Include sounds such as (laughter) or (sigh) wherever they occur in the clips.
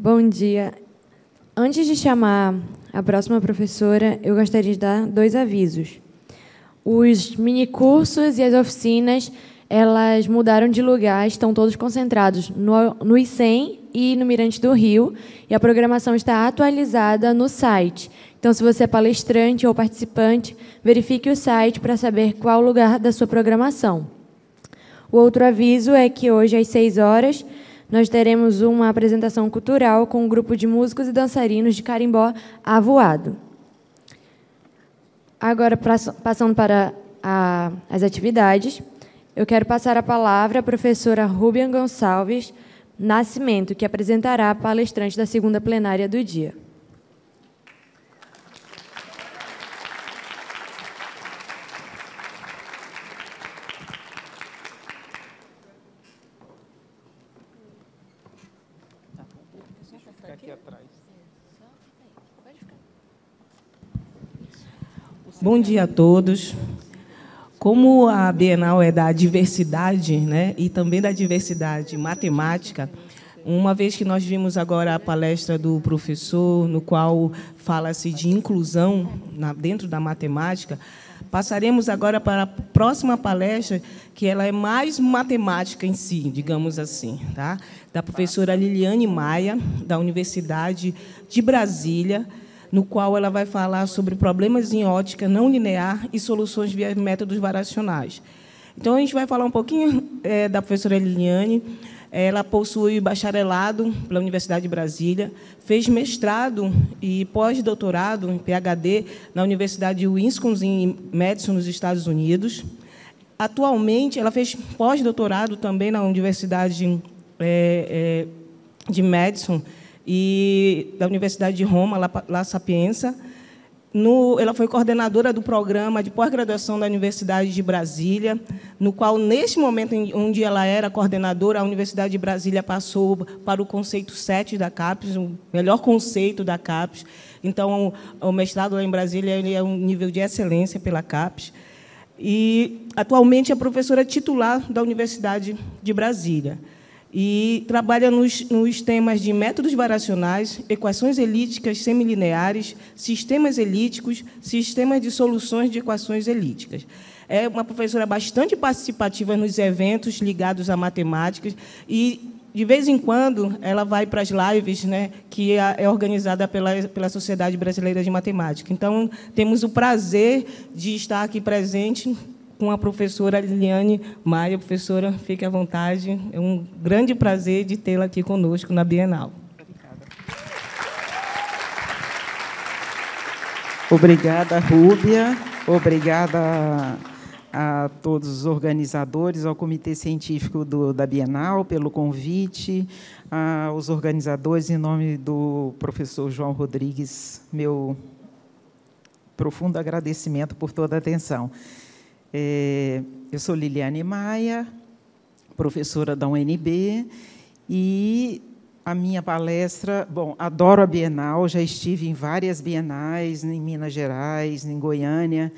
Bom dia. Antes de chamar a próxima professora, eu gostaria de dar dois avisos. Os minicursos e as oficinas, elas mudaram de lugar, estão todos concentrados no, no ICEM e no Mirante do Rio, e a programação está atualizada no site. Então, se você é palestrante ou participante, verifique o site para saber qual o lugar da sua programação. O outro aviso é que hoje, às 6 horas, nós teremos uma apresentação cultural com um grupo de músicos e dançarinos de carimbó avoado. Agora, passando para a, as atividades, eu quero passar a palavra à professora Rubian Gonçalves Nascimento, que apresentará a palestrante da segunda plenária do dia. Bom dia a todos. Como a Bienal é da diversidade, né, e também da diversidade matemática, uma vez que nós vimos agora a palestra do professor, no qual fala-se de inclusão dentro da matemática, passaremos agora para a próxima palestra, que ela é mais matemática em si, digamos assim, tá? da professora Liliane Maia, da Universidade de Brasília, no qual ela vai falar sobre problemas em ótica não linear e soluções via métodos variacionais. Então, a gente vai falar um pouquinho é, da professora Liliane. Ela possui bacharelado pela Universidade de Brasília, fez mestrado e pós-doutorado em PhD na Universidade de Wisconsin, em Madison, nos Estados Unidos. Atualmente, ela fez pós-doutorado também na Universidade é, é, de Madison, e da Universidade de Roma, La, La Sapienza. No, ela foi coordenadora do programa de pós-graduação da Universidade de Brasília, no qual, neste momento onde ela era coordenadora, a Universidade de Brasília passou para o conceito 7 da CAPES, o melhor conceito da CAPES. Então, o mestrado lá em Brasília ele é um nível de excelência pela CAPES. E, atualmente, é professora titular da Universidade de Brasília e trabalha nos, nos, temas de métodos variacionais, equações elípticas semilineares, sistemas elípticos, sistemas de soluções de equações elípticas. É uma professora bastante participativa nos eventos ligados à matemática e de vez em quando ela vai para as lives, né, que é, é organizada pela, pela Sociedade Brasileira de Matemática. Então temos o prazer de estar aqui presente com a professora Liliane Maia. Professora, fique à vontade. É um grande prazer de tê-la aqui conosco na Bienal. Obrigada. Obrigada, Rúbia. Obrigada a todos os organizadores, ao Comitê Científico do, da Bienal pelo convite, aos organizadores, em nome do professor João Rodrigues, meu profundo agradecimento por toda a atenção. É, eu sou Liliane Maia, professora da UNB, e a minha palestra, bom, adoro a Bienal, já estive em várias bienais, em Minas Gerais, em Goiânia,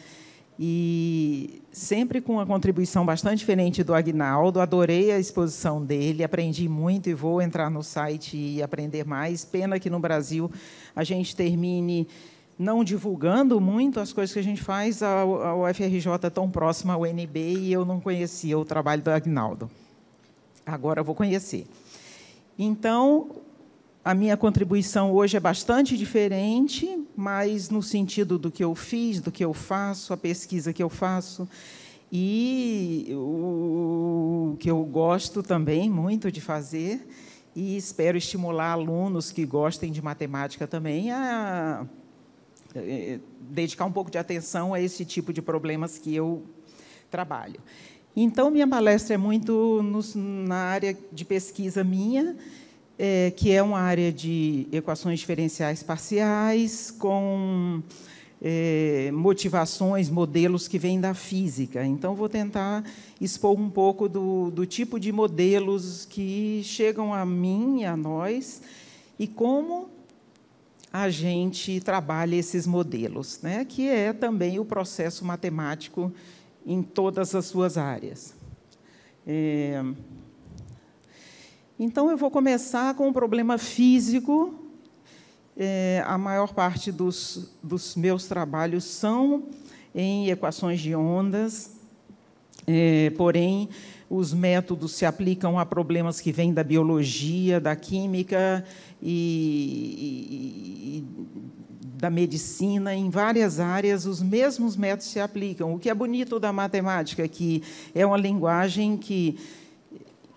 e sempre com uma contribuição bastante diferente do Agnaldo. Adorei a exposição dele, aprendi muito e vou entrar no site e aprender mais. Pena que no Brasil a gente termine não divulgando muito as coisas que a gente faz, a, UFRJ é tão próxima ao UNB e eu não conhecia o trabalho do Agnaldo. Agora vou conhecer. Então, a minha contribuição hoje é bastante diferente, mas no sentido do que eu fiz, do que eu faço, a pesquisa que eu faço. E o que eu gosto também muito de fazer, e espero estimular alunos que gostem de matemática também a eh, eh, dedicar um pouco de atenção a esse tipo de problemas que eu trabalho. Então, minha palestra é muito nos, na área de pesquisa minha, é, que é uma área de equações diferenciais parciais, com é, motivações, modelos que vêm da física. Então, vou tentar expor um pouco do, do tipo de modelos que chegam a mim e a nós, e como a gente trabalha esses modelos, né? que é também o processo matemático em todas as suas áreas. É... Então, eu vou começar com o um problema físico. É, a maior parte dos, dos meus trabalhos são em equações de ondas, é, porém, os métodos se aplicam a problemas que vêm da biologia, da química e, e, e, da medicina, em várias áreas os mesmos métodos se aplicam. O que é bonito da matemática, é que é uma linguagem que,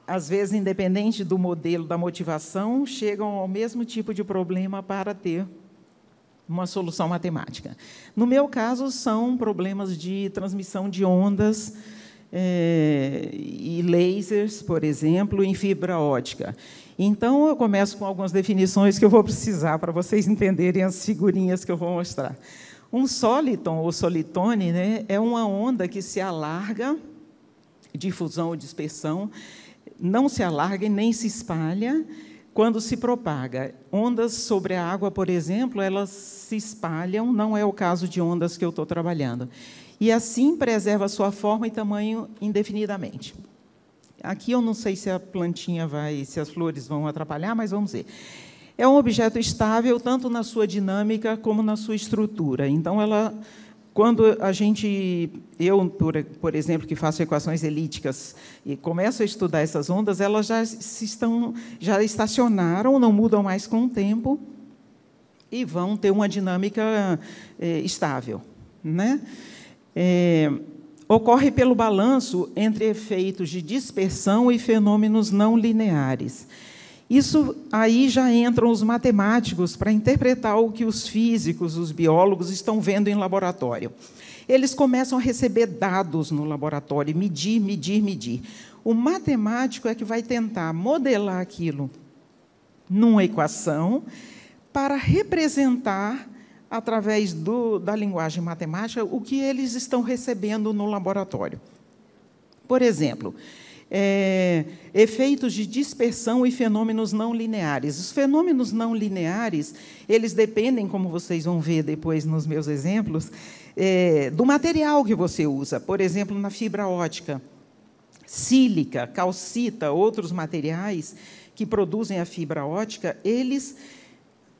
às vezes, independente do modelo da motivação, chegam ao mesmo tipo de problema para ter uma solução matemática. No meu caso, são problemas de transmissão de ondas é, e lasers, por exemplo, em fibra ótica. Então, eu começo com algumas definições que eu vou precisar para vocês entenderem as figurinhas que eu vou mostrar. Um soliton ou solitone né, é uma onda que se alarga, difusão ou dispersão, não se alarga e nem se espalha quando se propaga. Ondas sobre a água, por exemplo, elas se espalham, não é o caso de ondas que eu estou trabalhando e assim preserva sua forma e tamanho indefinidamente. Aqui eu não sei se a plantinha vai, se as flores vão atrapalhar, mas vamos ver. É um objeto estável tanto na sua dinâmica como na sua estrutura. Então ela quando a gente, eu, por, por, exemplo, que faço equações elípticas e começo a estudar essas ondas, elas já se estão, já estacionaram, não mudam mais com o tempo e vão ter uma dinâmica eh, estável, né? é, ocorre pelo balanço entre efeitos de dispersão e fenômenos não lineares. Isso aí já entram os matemáticos para interpretar o que os físicos, os biólogos estão vendo em laboratório. Eles começam a receber dados no laboratório, medir, medir, medir. O matemático é que vai tentar modelar aquilo numa equação para representar através do, da linguagem matemática, o que eles estão recebendo no laboratório. Por exemplo, é, efeitos de dispersão e fenômenos não lineares. Os fenômenos não lineares, eles dependem, como vocês vão ver depois nos meus exemplos, é, do material que você usa. Por exemplo, na fibra ótica, sílica, calcita, outros materiais que produzem a fibra ótica, eles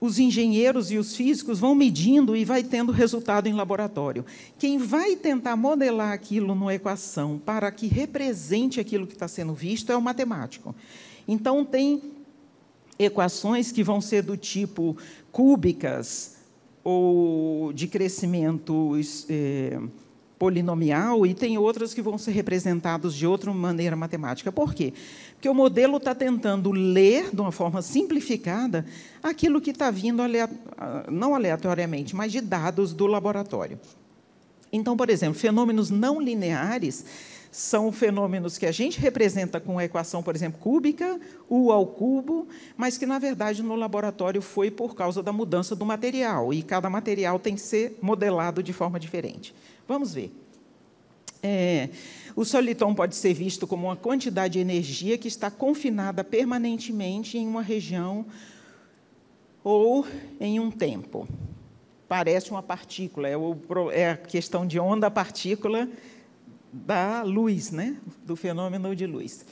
os engenheiros e os físicos vão medindo e vai tendo resultado em laboratório. Quem vai tentar modelar aquilo numa equação para que represente aquilo que está sendo visto é o matemático. Então, tem equações que vão ser do tipo cúbicas ou de crescimento é, polinomial e tem outras que vão ser representadas de outra maneira matemática. Por quê? Porque o modelo está tentando ler, de uma forma simplificada, aquilo que está vindo, aleato... não aleatoriamente, mas de dados do laboratório. Então, por exemplo, fenômenos não lineares são fenômenos que a gente representa com a equação, por exemplo, cúbica, U ao cubo, mas que, na verdade, no laboratório foi por causa da mudança do material, e cada material tem que ser modelado de forma diferente. Vamos ver. É, o soliton pode ser visto como uma quantidade de energia que está confinada permanentemente em uma região ou em um tempo. Parece uma partícula, é, o, é a questão de onda-partícula da luz, né? do fenômeno de luz.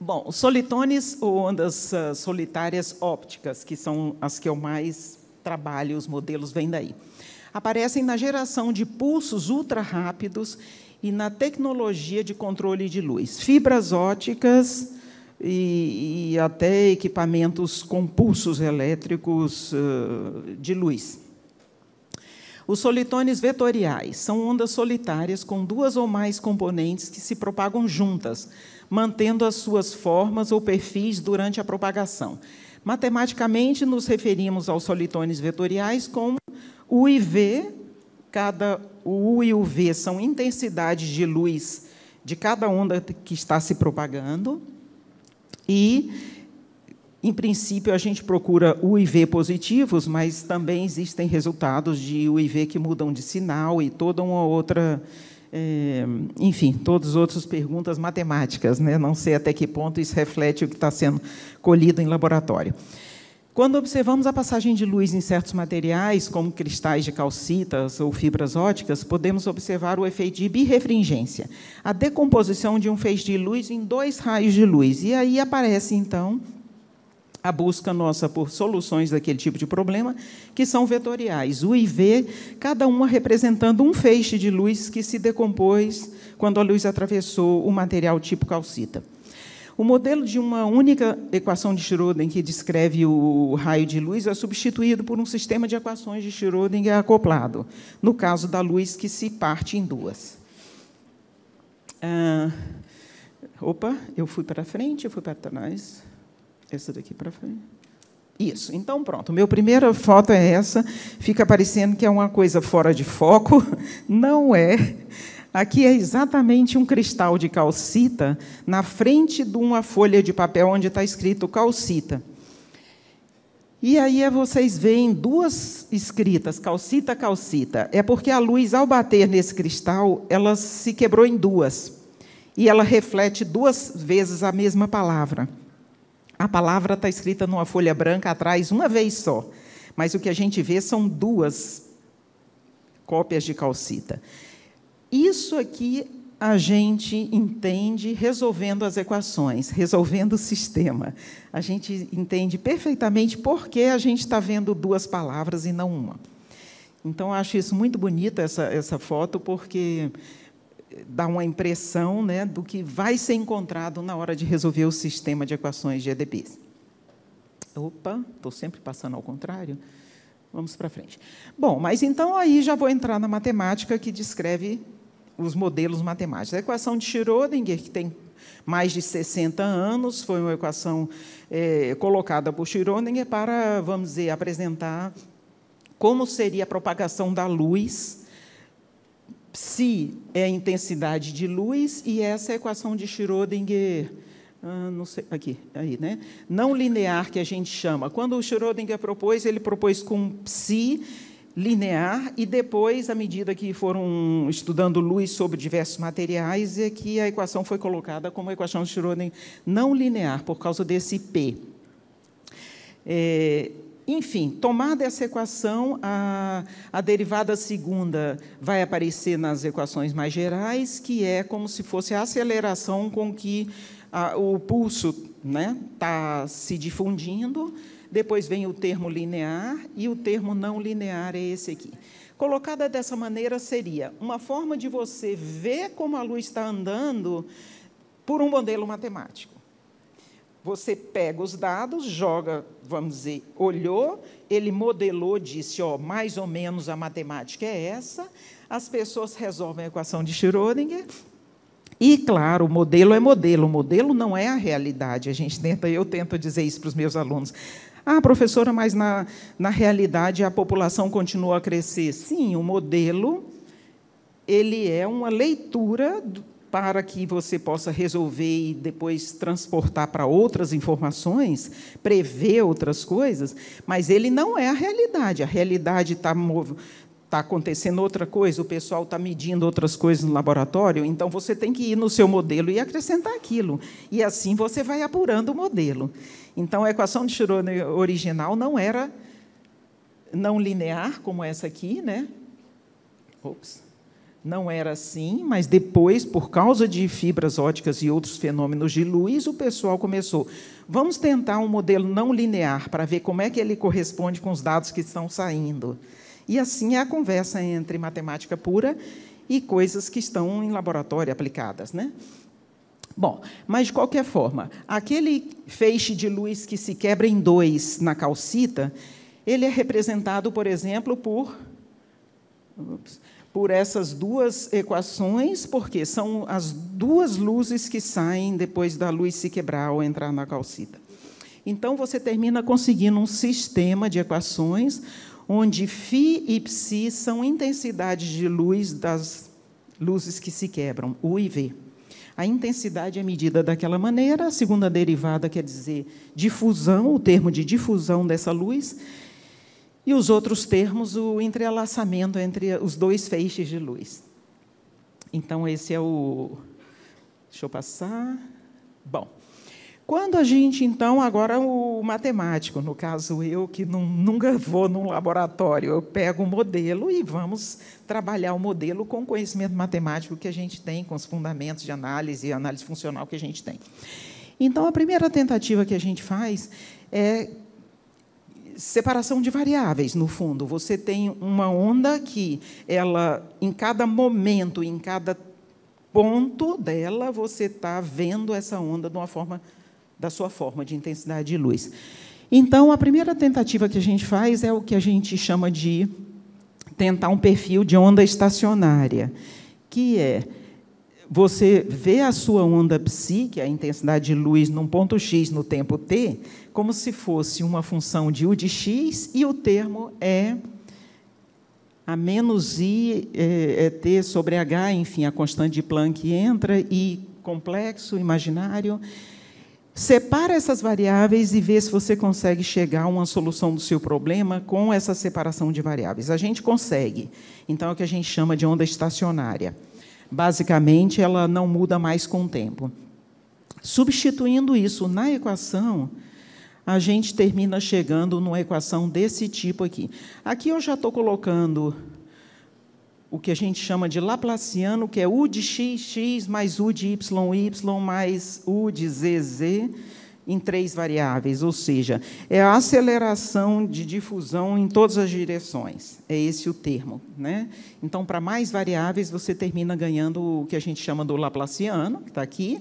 Bom, solitones ou ondas uh, solitárias ópticas, que são as que eu mais trabalho, os modelos vêm daí aparecem na geração de pulsos ultra rápidos e na tecnologia de controle de luz. Fibras óticas e, e até equipamentos com pulsos elétricos uh, de luz. Os solitones vetoriais são ondas solitárias com duas ou mais componentes que se propagam juntas, mantendo as suas formas ou perfis durante a propagação. Matematicamente, nos referimos aos solitões vetoriais como U e V, cada, o U e o V são intensidades de luz de cada onda que está se propagando, e, em princípio, a gente procura U e V positivos, mas também existem resultados de U e V que mudam de sinal e toda uma outra é, enfim, todas as outras perguntas matemáticas, né? não sei até que ponto isso reflete o que está sendo colhido em laboratório. Quando observamos a passagem de luz em certos materiais, como cristais de calcitas ou fibras óticas, podemos observar o efeito de birefringência, a decomposição de um feixe de luz em dois raios de luz. E aí aparece, então, a busca nossa por soluções daquele tipo de problema, que são vetoriais, U e V, cada uma representando um feixe de luz que se decompôs quando a luz atravessou o material tipo calcita. O modelo de uma única equação de Schrödinger que descreve o raio de luz é substituído por um sistema de equações de Schrödinger acoplado, no caso da luz que se parte em duas. Ah, opa, eu fui para frente, eu fui para trás. Essa daqui para frente. Isso. Então, pronto. Meu primeira foto é essa. Fica parecendo que é uma coisa fora de foco. (laughs) Não é. Aqui é exatamente um cristal de calcita na frente de uma folha de papel onde está escrito calcita. E aí é vocês veem duas escritas, calcita, calcita. É porque a luz, ao bater nesse cristal, ela se quebrou em duas. E ela reflete duas vezes a mesma palavra a palavra está escrita numa folha branca atrás uma vez só, mas o que a gente vê são duas cópias de calcita. Isso aqui a gente entende resolvendo as equações, resolvendo o sistema. A gente entende perfeitamente por que a gente está vendo duas palavras e não uma. Então, acho isso muito bonito, essa, essa foto, porque dá uma impressão né, do que vai ser encontrado na hora de resolver o sistema de equações de EDBs. Opa, estou sempre passando ao contrário. Vamos para frente. Bom, mas então aí já vou entrar na matemática que descreve os modelos matemáticos. A equação de Schrödinger, que tem mais de 60 anos, foi uma equação é, colocada por Schrödinger para, vamos dizer, apresentar como seria a propagação da luz Psi é a intensidade de luz e essa é a equação de Schrödinger. Ah, não sei, aqui, aí, né? Não linear que a gente chama. Quando o Schrödinger propôs, ele propôs com psi linear e depois, à medida que foram estudando luz sobre diversos materiais, é que a equação foi colocada como equação de Schrödinger não linear por causa desse P. É, enfim, tomada essa equação, a, a derivada segunda vai aparecer nas equações mais gerais, que é como se fosse a aceleração com que a, o pulso está né, tá se difundindo. Depois vem o termo linear e o termo não linear é esse aqui. Colocada dessa maneira, seria uma forma de você ver como a luz está andando por um modelo matemático. Você pega os dados, joga, vamos dizer, olhou, ele modelou, disse, ó, mais ou menos a matemática é essa. As pessoas resolvem a equação de Schrödinger, e, claro, o modelo é modelo, o modelo não é a realidade. A gente tenta, eu tento dizer isso para os meus alunos. Ah, professora, mas na, na realidade a população continua a crescer. Sim, o modelo ele é uma leitura para que você possa resolver e depois transportar para outras informações, prever outras coisas, mas ele não é a realidade. A realidade está tá acontecendo outra coisa, o pessoal está medindo outras coisas no laboratório, então você tem que ir no seu modelo e acrescentar aquilo. E assim você vai apurando o modelo. Então a equação de Schrödinger original não era não linear como essa aqui, né? Ops não era assim, mas depois, por causa de fibras óticas e outros fenômenos de luz, o pessoal começou. Vamos tentar um modelo não linear para ver como é que ele corresponde com os dados que estão saindo. E assim é a conversa entre matemática pura e coisas que estão em laboratório aplicadas, né? Bom, mas de qualquer forma, aquele feixe de luz que se quebra em dois na calcita, ele é representado, por exemplo, por ups, por essas duas equações, porque são as duas luzes que saem depois da luz se quebrar ou entrar na calcita. Então você termina conseguindo um sistema de equações onde φ e ψ são intensidades de luz das luzes que se quebram, U e V. A intensidade é medida daquela maneira, a segunda derivada quer dizer difusão, o termo de difusão dessa luz, e os outros termos, o entrelaçamento entre os dois feixes de luz. Então, esse é o. Deixa eu passar. Bom. Quando a gente, então, agora o matemático, no caso eu, que não, nunca vou num laboratório, eu pego o um modelo e vamos trabalhar o modelo com o conhecimento matemático que a gente tem, com os fundamentos de análise e análise funcional que a gente tem. Então, a primeira tentativa que a gente faz é separação de variáveis, no fundo. Você tem uma onda que ela, em cada momento, em cada ponto dela, você está vendo essa onda de uma forma, da sua forma de intensidade de luz. Então, a primeira tentativa que a gente faz é o que a gente chama de tentar um perfil de onda estacionária, que é você vê a sua onda psíquica, a intensidade de luz, num ponto X no tempo T, como se fosse uma função de U de X, e o termo é a menos I é, é T sobre H, enfim, a constante de Planck entra, e complexo, imaginário. Separa essas variáveis e vê se você consegue chegar a uma solução do seu problema com essa separação de variáveis. A gente consegue. Então, é o que a gente chama de onda estacionária. Basicamente, ela não muda mais com o tempo. Substituindo isso na equação, a gente termina chegando numa equação desse tipo aqui. Aqui eu já estou colocando o que a gente chama de Laplaciano, que é U de x, x mais U de y, y mais U de z, z em três variáveis, ou seja, é a aceleração de difusão em todas as direções. É esse o termo. Né? Então, para mais variáveis, você termina ganhando o que a gente chama do Laplaciano, que está aqui,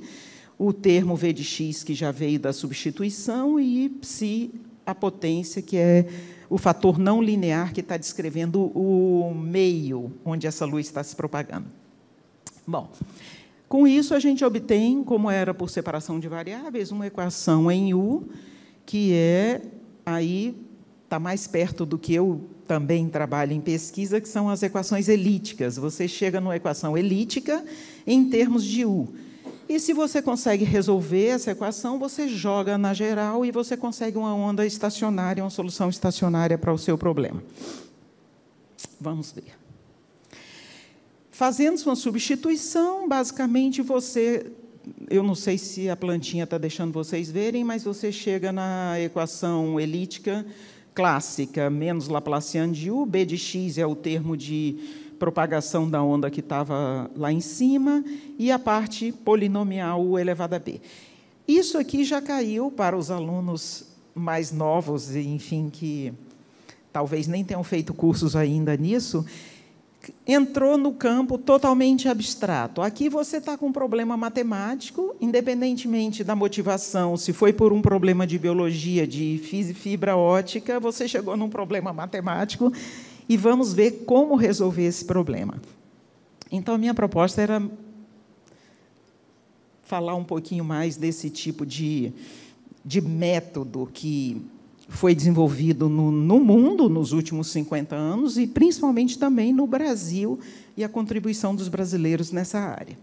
o termo V de x, que já veio da substituição, e psi, a potência, que é o fator não linear que está descrevendo o meio onde essa luz está se propagando. Bom, com isso, a gente obtém, como era por separação de variáveis, uma equação em U, que é, aí está mais perto do que eu também trabalho em pesquisa, que são as equações elíticas. Você chega numa equação elítica em termos de U. E se você consegue resolver essa equação, você joga na geral e você consegue uma onda estacionária, uma solução estacionária para o seu problema. Vamos ver fazendo uma substituição, basicamente você, eu não sei se a plantinha está deixando vocês verem, mas você chega na equação elíptica clássica, menos Laplaciano de U, B de X é o termo de propagação da onda que estava lá em cima, e a parte polinomial U elevada a B. Isso aqui já caiu para os alunos mais novos, enfim, que talvez nem tenham feito cursos ainda nisso, entrou no campo totalmente abstrato. Aqui você está com um problema matemático, independentemente da motivação, se foi por um problema de biologia, de fibra ótica, você chegou num problema matemático e vamos ver como resolver esse problema. Então, a minha proposta era falar um pouquinho mais desse tipo de, de método que foi desenvolvido no, no, mundo nos últimos 50 anos e principalmente também no Brasil e a contribuição dos brasileiros nessa área.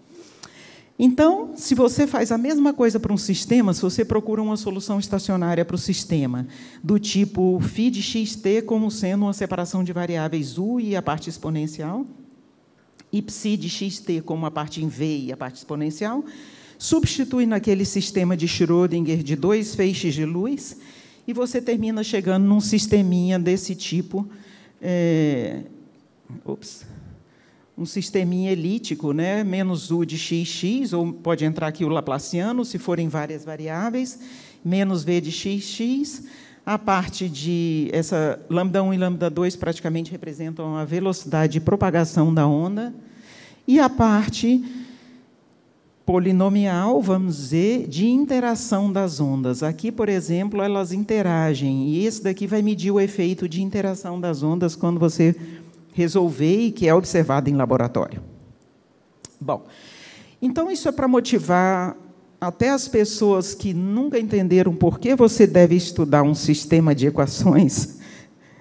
Então, se você faz a mesma coisa para um sistema, se você procura uma solução estacionária para o sistema, do tipo feed xt como sendo uma separação de variáveis u e a parte exponencial, ipsi de xt como a parte em v e a parte exponencial, substitui naquele sistema de Schrödinger de dois feixes de luz, e você termina chegando num sisteminha desse tipo, é, ops, um sisteminha elítico, né? menos U de XX, ou pode entrar aqui o Laplaciano, se forem várias variáveis, menos V de XX, a parte de essa lambda 1 e lambda 2 praticamente representam a velocidade de propagação da onda, e a parte polinomial, vamos dizer, de interação das ondas. Aqui, por exemplo, elas interagem, e esse daqui vai medir o efeito de interação das ondas quando você resolver e que é observado em laboratório. Bom, então isso é para motivar até as pessoas que nunca entenderam por que você deve estudar um sistema de equações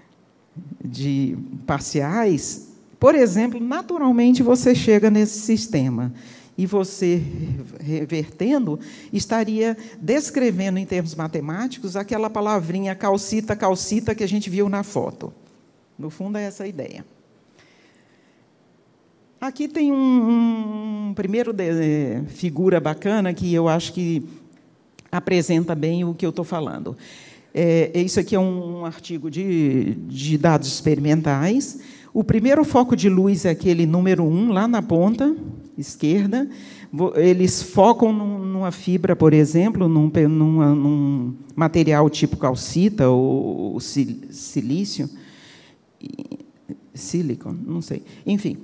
(laughs) de parciais, por exemplo, naturalmente você chega nesse sistema e você revertendo, estaria descrevendo em termos matemáticos aquela palavrinha calcita, calcita que a gente viu na foto. No fundo, é essa a ideia. Aqui tem um, um primeiro de, figura bacana que eu acho que apresenta bem o que eu estou falando. É, é, isso aqui é um, um artigo de, de dados experimentais. O primeiro foco de luz é aquele número 1, um, lá na ponta, esquerda, eles focam numa fibra, por exemplo, num, num material tipo calcita ou, silício, silicon, não sei, enfim,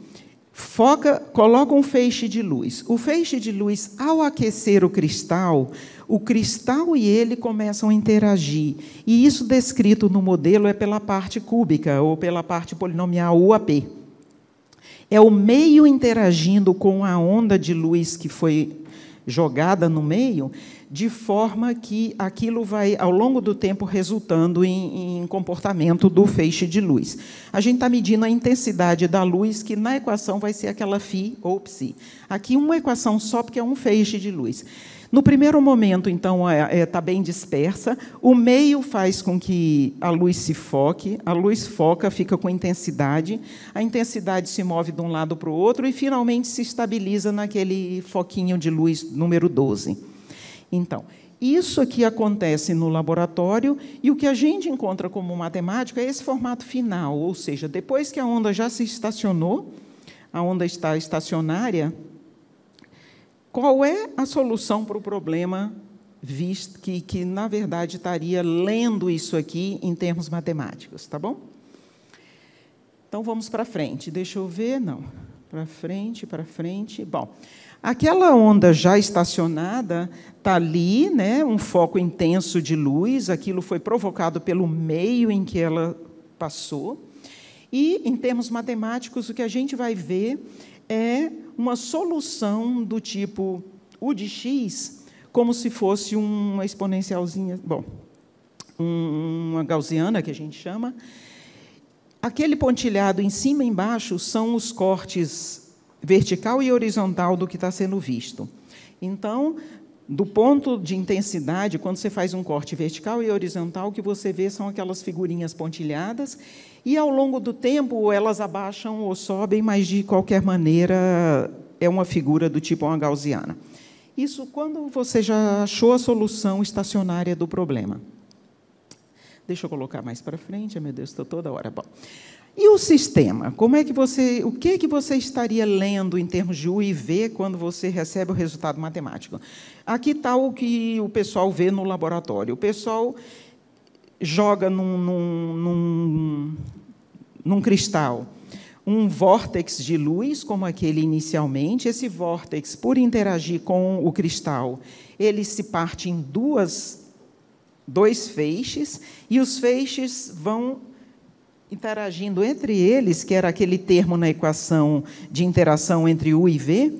foca, coloca um feixe de luz. O feixe de luz, ao aquecer o cristal, o cristal e ele começam a interagir. E isso descrito no modelo é pela parte cúbica ou pela parte polinomial UAP. É o meio interagindo com a onda de luz que foi jogada no meio, de forma que aquilo vai, ao longo do tempo, resultando em, em comportamento do feixe de luz. A gente está medindo a intensidade da luz, que na equação vai ser aquela φ ou ψ. Aqui, uma equação só, porque é um feixe de luz. No primeiro momento, então, está é, é, bem dispersa. O meio faz com que a luz se foque, a luz foca, fica com intensidade, a intensidade se move de um lado para o outro e finalmente se estabiliza naquele foquinho de luz número 12. Então, isso aqui acontece no laboratório e o que a gente encontra como matemática é esse formato final, ou seja, depois que a onda já se estacionou, a onda está estacionária, qual é a solução para o problema visto que, que, na verdade, estaria lendo isso aqui em termos matemáticos, tá bom? Então, vamos para frente. Deixa eu ver, não. Para frente, para frente. Bom, aquela onda já estacionada está ali, né, um foco intenso de luz, aquilo foi provocado pelo meio em que ela passou. E, em termos matemáticos, o que a gente vai ver é uma solução do tipo u de x, como se fosse uma exponencialzinha, bom, uma gaussiana, que a gente chama. Aquele pontilhado em cima e embaixo são os cortes vertical e horizontal do que está sendo visto. Então, do ponto de intensidade, quando você faz um corte vertical e horizontal, o que você vê são aquelas figurinhas pontilhadas e ao longo do tempo, elas abaixam ou sobem, mas de qualquer maneira é uma figura do tipo uma gaussiana. Isso quando você já achou a solução estacionária do problema. Deixa eu colocar mais para frente, meu Deus, estou toda hora. Bom. E o sistema? Como é que você, o que é que você estaria lendo em termos de UIV quando você recebe o resultado matemático? Aqui está o que o pessoal vê no laboratório. O pessoal joga num, num, num, num cristal um vórtex de luz, como aquele inicialmente, esse vórtex, por interagir com o cristal, ele se parte em duas, dois feixes, e os feixes vão interagindo entre eles, que era aquele termo na equação de interação entre U e V,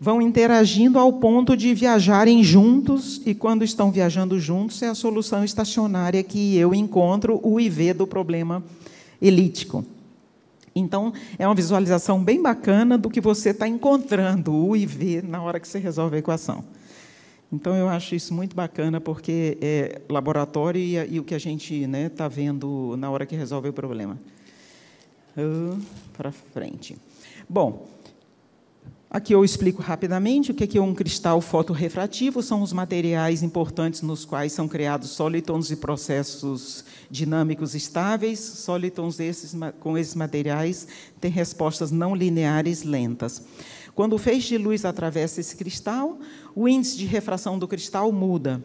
vão interagindo ao ponto de viajarem juntos, e quando estão viajando juntos, é a solução estacionária que eu encontro, o IV do problema elítico. Então, é uma visualização bem bacana do que você está encontrando, o IV, na hora que você resolve a equação. Então, eu acho isso muito bacana, porque é laboratório e, e o que a gente está né, tá vendo na hora que resolve o problema. Uh, Para frente. Bom, Aqui eu explico rapidamente o que é um cristal fotorrefrativo, são os materiais importantes nos quais são criados sólitons e processos dinâmicos estáveis. Sólitons esses, com esses materiais têm respostas não lineares lentas. Quando o feixe de luz atravessa esse cristal, o índice de refração do cristal muda.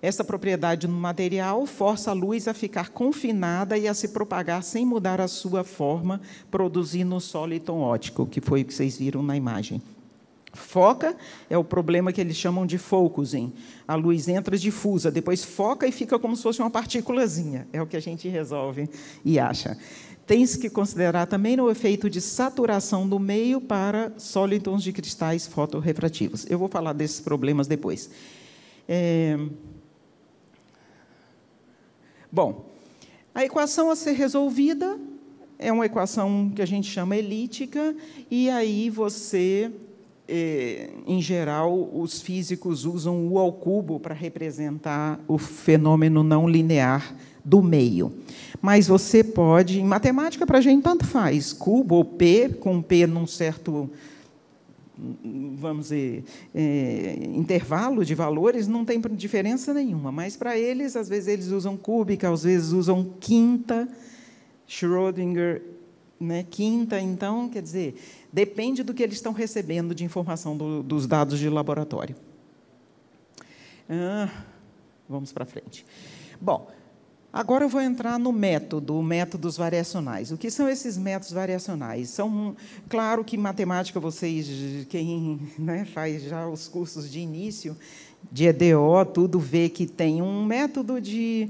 Essa propriedade no material força a luz a ficar confinada e a se propagar sem mudar a sua forma, produzindo o sóliton óptico, que foi o que vocês viram na imagem. Foca é o problema que eles chamam de focusing. A luz entra difusa, depois foca e fica como se fosse uma partículazinha. É o que a gente resolve e acha. Tem-se que considerar também o efeito de saturação do meio para sólitons de cristais fotorefrativos. Eu vou falar desses problemas depois. É... Bom, a equação a ser resolvida é uma equação que a gente chama elítica, e aí você, eh, em geral, os físicos usam o ao cubo para representar o fenômeno não linear do meio. Mas você pode, em matemática, para a gente tanto faz, cubo ou P, com P num certo vamos dizer, é, intervalo de valores, não tem diferença nenhuma. Mas para eles, às vezes eles usam cúbica, às vezes usam quinta, Schrödinger, né, quinta. Então, quer dizer, depende do que eles estão recebendo de informação do, dos dados de laboratório. Ah, vamos para frente. Bom, Agora eu vou entrar no método, métodos variacionais. O que são esses métodos variacionais? São, claro que matemática vocês, quem né, faz já os cursos de início, de EDO, tudo vê que tem um método de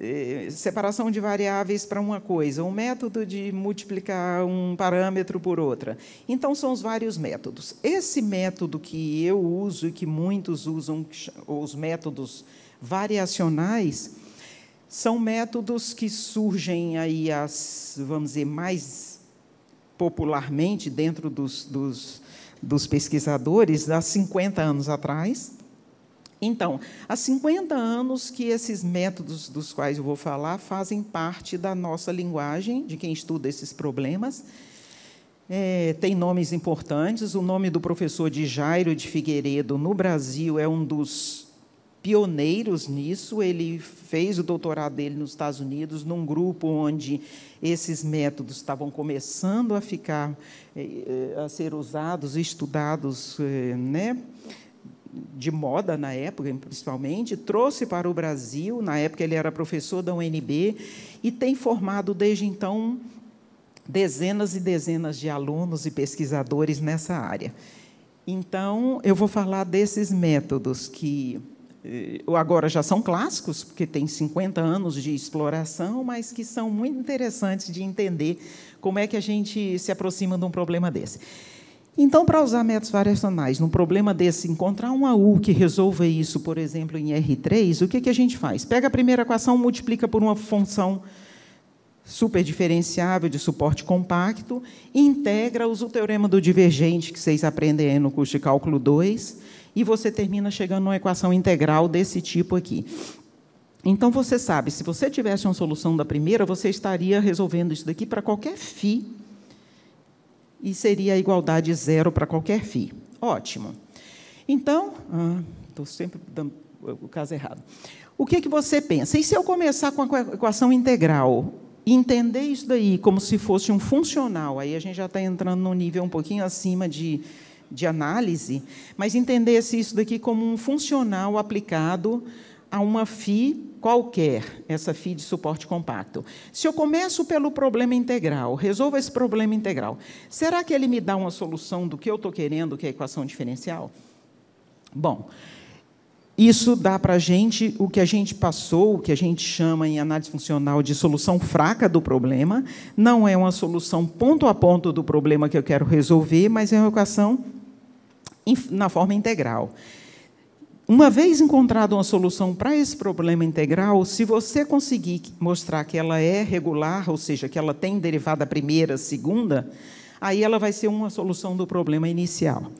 eh, separação de variáveis para uma coisa, um método de multiplicar um parâmetro por outra. Então, são os vários métodos. Esse método que eu uso e que muitos usam, os métodos variacionais, são métodos que surgem aí, as, vamos dizer, mais popularmente dentro dos, dos, dos pesquisadores, há 50 anos atrás. Então, há 50 anos que esses métodos dos quais eu vou falar fazem parte da nossa linguagem, de quem estuda esses problemas. É, tem nomes importantes. O nome do professor de Jairo de Figueiredo no Brasil é um dos pioneiros nisso. Ele fez o doutorado dele nos Estados Unidos, num grupo onde esses métodos estavam começando a ficar, eh, eh, a ser usados e estudados, eh, né? de moda na época, principalmente, trouxe para o Brasil, na época ele era professor da UNB, e tem formado desde então dezenas e dezenas de alunos e pesquisadores nessa área. Então, eu vou falar desses métodos que eh, agora já são clássicos, porque tem 50 anos de exploração, mas que são muito interessantes de entender como é que a gente se aproxima de um problema desse. Então, para usar métodos variacionais, num problema desse, encontrar um AU que resolva isso, por exemplo, em R3, o que, que a gente faz? Pega a primeira equação, multiplica por uma função superdiferenciável de suporte compacto, integra, usa o teorema do divergente que vocês aprendem aí no curso de cálculo 2, e você termina chegando numa equação integral desse tipo aqui. Então você sabe, se você tivesse uma solução da primeira, você estaria resolvendo isso daqui para qualquer φ e seria a igualdade zero para qualquer φ. Ótimo. Então, estou ah, sempre dando o caso errado. O que, que você pensa? E se eu começar com a equação integral? Entender isso daí como se fosse um funcional, aí a gente já está entrando num nível um pouquinho acima de, de análise, mas entendesse isso daqui como um funcional aplicado a uma FI qualquer, essa FI de suporte compacto. Se eu começo pelo problema integral, resolvo esse problema integral, será que ele me dá uma solução do que eu estou querendo, que é a equação diferencial? Bom, isso dá para a gente o que a gente passou, o que a gente chama em análise funcional de solução fraca do problema. Não é uma solução ponto a ponto do problema que eu quero resolver, mas é uma equação na forma integral. Uma vez encontrada uma solução para esse problema integral, se você conseguir mostrar que ela é regular, ou seja, que ela tem derivada primeira, segunda, aí ela vai ser uma solução do problema inicial.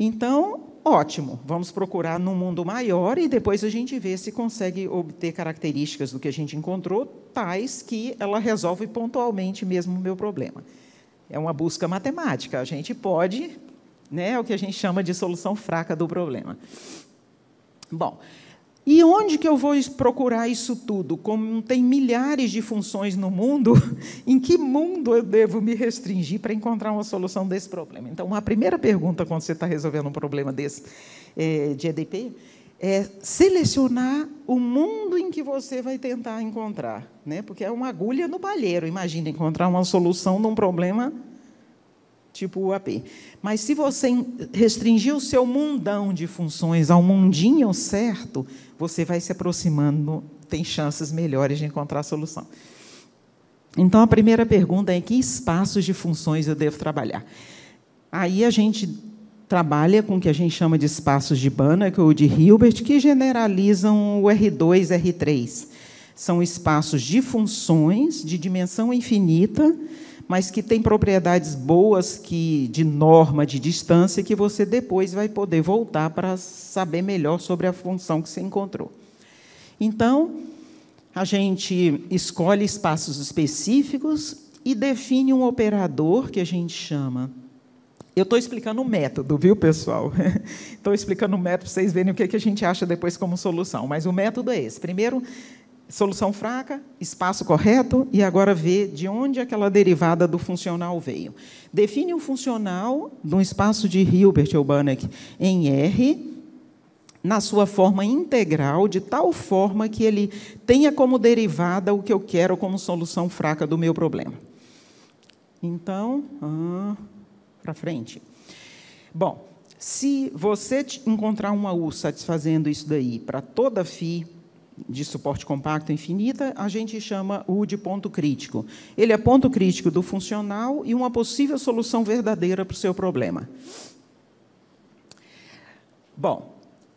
Então, ótimo, vamos procurar num mundo maior e depois a gente vê se consegue obter características do que a gente encontrou, tais que ela resolve pontualmente mesmo o meu problema. É uma busca matemática, a gente pode né? É o que a gente chama de solução fraca do problema. Bom, e onde que eu vou procurar isso tudo? Como tem milhares de funções no mundo, (laughs) em que mundo eu devo me restringir para encontrar uma solução desse problema? Então, uma primeira pergunta quando você está resolvendo um problema desse é, de EDP é selecionar o mundo em que você vai tentar encontrar, né? Porque é uma agulha no palheiro. Imagina encontrar uma solução de um problema tipo o AP. Mas se você restringir o seu mundão de funções ao mundinho certo, você vai se aproximando, tem chances melhores de encontrar a solução. Então, a primeira pergunta é: que espaços de funções eu devo trabalhar? Aí a gente trabalha com o que a gente chama de espaços de Banach ou de Hilbert, que generalizam o R2, R3. São espaços de funções de dimensão infinita mas que tem propriedades boas que de norma, de distância, que você depois vai poder voltar para saber melhor sobre a função que você encontrou. Então, a gente escolhe espaços específicos e define um operador que a gente chama. Eu estou explicando o método, viu, pessoal? Estou (laughs) explicando o método para vocês verem o que a gente acha depois como solução. Mas o método é esse. Primeiro, solução fraca, espaço correto, e agora vê de onde aquela derivada do funcional veio. Define o funcional de um espaço de Hilbert ou Banach em R na sua forma integral, de tal forma que ele tenha como derivada o que eu quero como solução fraca do meu problema. Então, ah, para frente. Bom, se você encontrar uma U satisfazendo isso daí para toda Φ, de suporte compacto infinita, a gente chama o de ponto crítico. Ele é ponto crítico do funcional e uma possível solução verdadeira para o seu problema. Bom,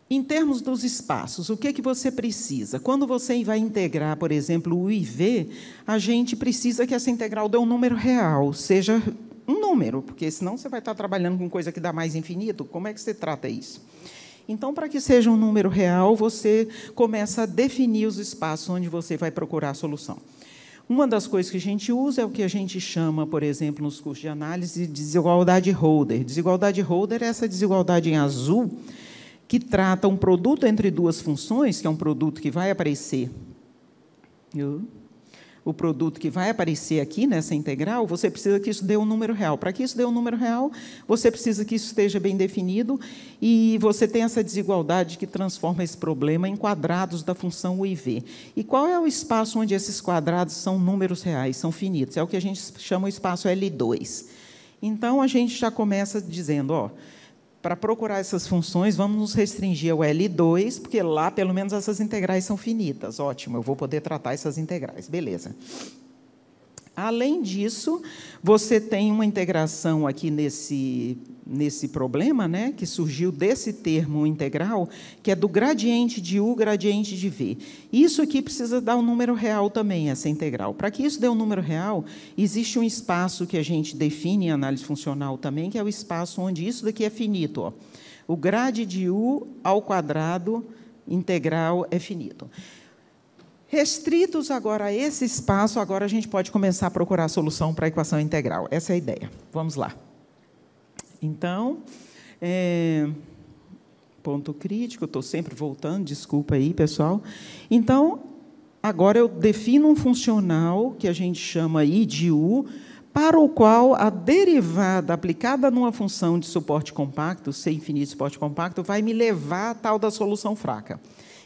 em termos dos espaços, o que, é que você precisa? Quando você vai integrar, por exemplo, o v a gente precisa que essa integral dê um número real, seja um número, porque senão você vai estar trabalhando com coisa que dá mais infinito. Como é que você trata isso? Então, para que seja um número real, você começa a definir os espaços onde você vai procurar a solução. Uma das coisas que a gente usa é o que a gente chama, por exemplo, nos cursos de análise, de desigualdade holder. Desigualdade holder é essa desigualdade em azul que trata um produto entre duas funções, que é um produto que vai aparecer o produto que vai aparecer aqui nessa integral, você precisa que isso dê um número real. Para que isso dê um número real, você precisa que isso esteja bem definido e você tem essa desigualdade que transforma esse problema em quadrados da função u E v e qual é o espaço onde esses quadrados são números reais, são finitos? É o que a gente chama o espaço L2. Então, a gente já começa dizendo, ó, para procurar essas funções, vamos nos restringir ao L2, porque lá, pelo menos, essas integrais são finitas. Ótimo, eu vou poder tratar essas integrais. Beleza. Além disso, você tem uma integração aqui nesse, nesse problema, né, que surgiu desse termo integral, que é do gradiente de U, gradiente de V. Isso aqui precisa dar um número real também, essa integral. Para que isso dê um número real, existe um espaço que a gente define em análise funcional também, que é o espaço onde isso daqui é finito. Ó. O grade de U ao quadrado integral é finito. Restritos agora a esse espaço, agora a gente pode começar a procurar a solução para a equação integral. Essa é a ideia. Vamos lá. Então, é, ponto crítico, estou sempre voltando, desculpa aí, pessoal. Então, agora eu defino um funcional que a gente chama I de U, para o qual a derivada aplicada numa função de suporte compacto, C infinito de suporte compacto, vai me levar a tal da solução fraca.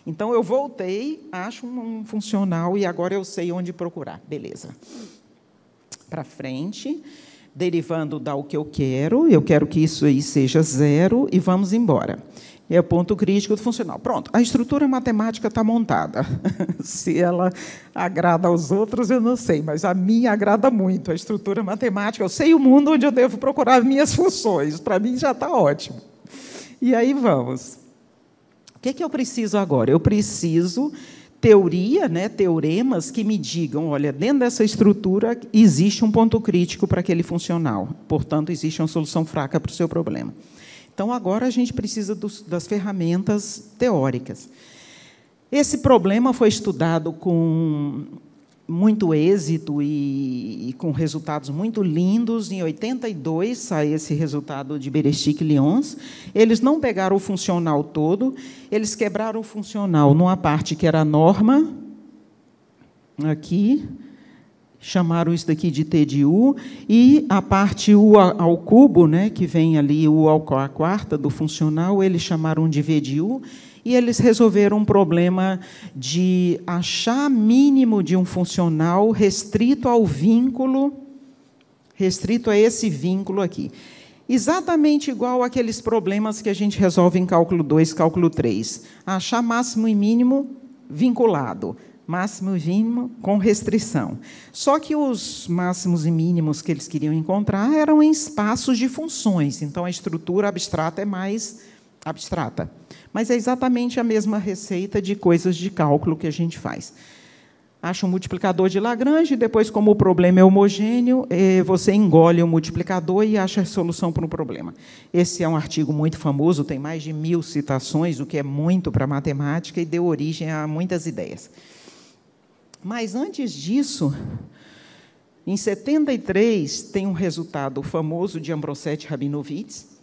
Então eu voltei, acho um funcional e agora eu sei onde procurar. Beleza. Para frente, derivando dá o que eu quero, eu quero que isso aí seja zero e vamos embora. É o ponto crítico do funcional. Pronto, a estrutura matemática está montada. (laughs) Se ela agrada aos outros, eu não sei, mas a mim agrada muito a estrutura matemática. Eu sei o mundo onde eu devo procurar minhas funções. Para mim já está ótimo. E aí vamos. O que, é que eu preciso agora? Eu preciso teoria, né, teoremas que me digam, olha, dentro dessa estrutura existe um ponto crítico para aquele funcional, portanto, existe uma solução fraca para o seu problema. Então, agora a gente precisa dos, das ferramentas teóricas. Esse problema foi estudado com muito êxito e, e, com resultados muito lindos. Em 82 saiu esse resultado de Berestic Lyons. Eles não pegaram o funcional todo, eles quebraram o funcional numa parte que era a norma, aqui, chamaram isso daqui de TDU, e a parte U ao cubo, né, que vem ali, U ao, a quarta do funcional, eles chamaram de VDU e eles resolveram um problema de achar mínimo de um funcional restrito ao vínculo, restrito a esse vínculo aqui. Exatamente igual aqueles problemas que a gente resolve em cálculo 2, cálculo 3. Achar máximo e mínimo vinculado, máximo e mínimo com restrição. Só que os máximos e mínimos que eles queriam encontrar eram em espaços de funções, então a estrutura abstrata é mais abstrata. Mas é exatamente a mesma receita de coisas de cálculo que a gente faz. Acha um multiplicador de Lagrange, depois, como o problema é homogêneo, eh, você engole o multiplicador e acha a solução para o problema. Esse é um artigo muito famoso, tem mais de mil citações, o que é muito para matemática e deu origem a muitas ideias. Mas antes disso, em 73, tem um resultado famoso de Ambrosetti Rabinovitz,